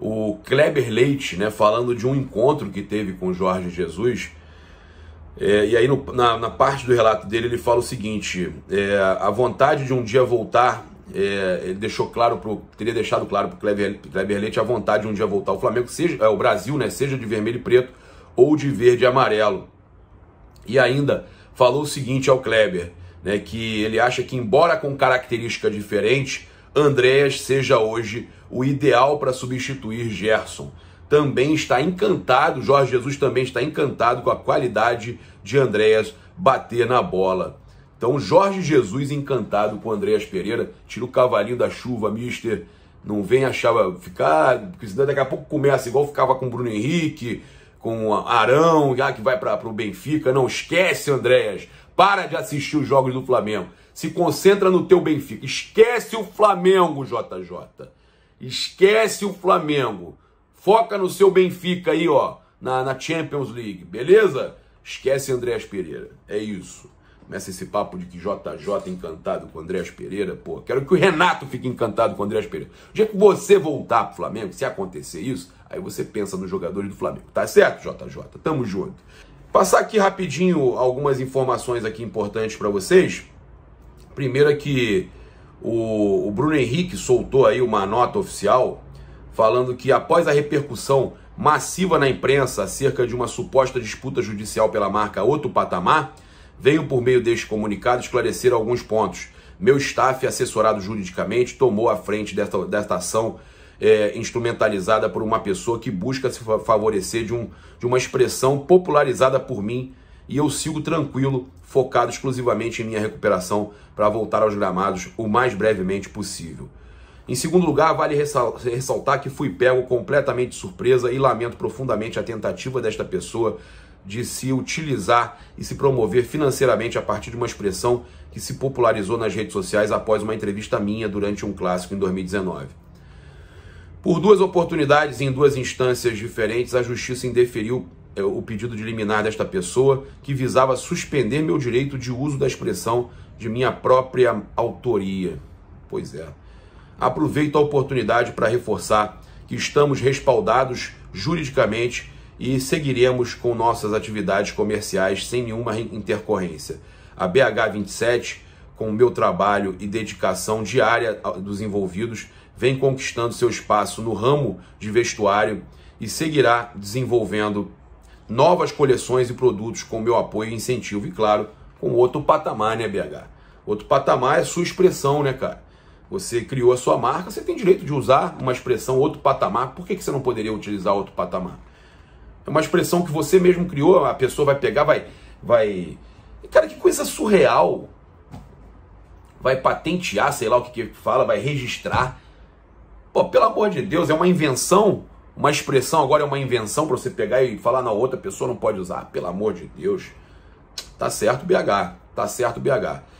o Kleber Leite, né, falando de um encontro que teve com Jorge Jesus. É, e aí, no, na, na, parte do relato dele, ele fala o seguinte: é, a vontade de um dia voltar, é, ele deixou claro pro, teria deixado claro para o Kleber, Leite a vontade de um dia voltar ao Flamengo, seja é, o Brasil, né, seja de vermelho e preto ou de verde e amarelo. E ainda falou o seguinte ao Kleber, né, que ele acha que, embora com características diferentes, Andréas seja hoje o ideal para substituir Gerson. Também está encantado, Jorge Jesus também está encantado com a qualidade de Andréas bater na bola. Então, Jorge Jesus encantado com Andréas Pereira, tira o cavalinho da chuva, mister. Não vem achava ficar, porque senão daqui a pouco começa igual ficava com Bruno Henrique, com Arão, já que vai para o Benfica. Não esquece, Andréas. Para de assistir os jogos do Flamengo. Se concentra no teu Benfica. Esquece o Flamengo, JJ. Esquece o Flamengo. Foca no seu Benfica aí, ó, na, na Champions League, beleza? Esquece Andréas Pereira. É isso. Começa esse papo de que JJ encantado com Andréas Pereira, pô. Quero que o Renato fique encantado com Andréas Pereira. O dia que você voltar pro Flamengo, se acontecer isso, aí você pensa nos jogadores do Flamengo. Tá certo, JJ? Tamo junto. Passar aqui rapidinho algumas informações aqui importantes para vocês. Primeiro é que o, o Bruno Henrique soltou aí uma nota oficial falando que após a repercussão massiva na imprensa acerca de uma suposta disputa judicial pela marca Outro Patamar, veio por meio deste comunicado esclarecer alguns pontos. Meu staff, assessorado juridicamente, tomou a frente desta, desta ação é, instrumentalizada por uma pessoa que busca se favorecer de, um, de uma expressão popularizada por mim e eu sigo tranquilo, focado exclusivamente em minha recuperação para voltar aos gramados o mais brevemente possível. Em segundo lugar, vale ressaltar que fui pego completamente de surpresa e lamento profundamente a tentativa desta pessoa de se utilizar e se promover financeiramente a partir de uma expressão que se popularizou nas redes sociais após uma entrevista minha durante um clássico em 2019. Por duas oportunidades em duas instâncias diferentes, a justiça indeferiu é, o pedido de liminar desta pessoa que visava suspender meu direito de uso da expressão de minha própria autoria. Pois é. Aproveito a oportunidade para reforçar que estamos respaldados juridicamente e seguiremos com nossas atividades comerciais sem nenhuma intercorrência. A BH27, com o meu trabalho e dedicação diária dos envolvidos, vem conquistando seu espaço no ramo de vestuário e seguirá desenvolvendo novas coleções e produtos com meu apoio e incentivo. E claro, com outro patamar, né, BH? Outro patamar é sua expressão, né, cara? Você criou a sua marca, você tem direito de usar uma expressão, outro patamar. Por que, que você não poderia utilizar outro patamar? É uma expressão que você mesmo criou, a pessoa vai pegar, vai. vai... Cara, que coisa surreal! Vai patentear, sei lá o que, que fala, vai registrar Pô, pelo amor de Deus, é uma invenção, uma expressão agora é uma invenção para você pegar e falar na outra pessoa não pode usar. Pelo amor de Deus. Tá certo, BH. Tá certo, BH.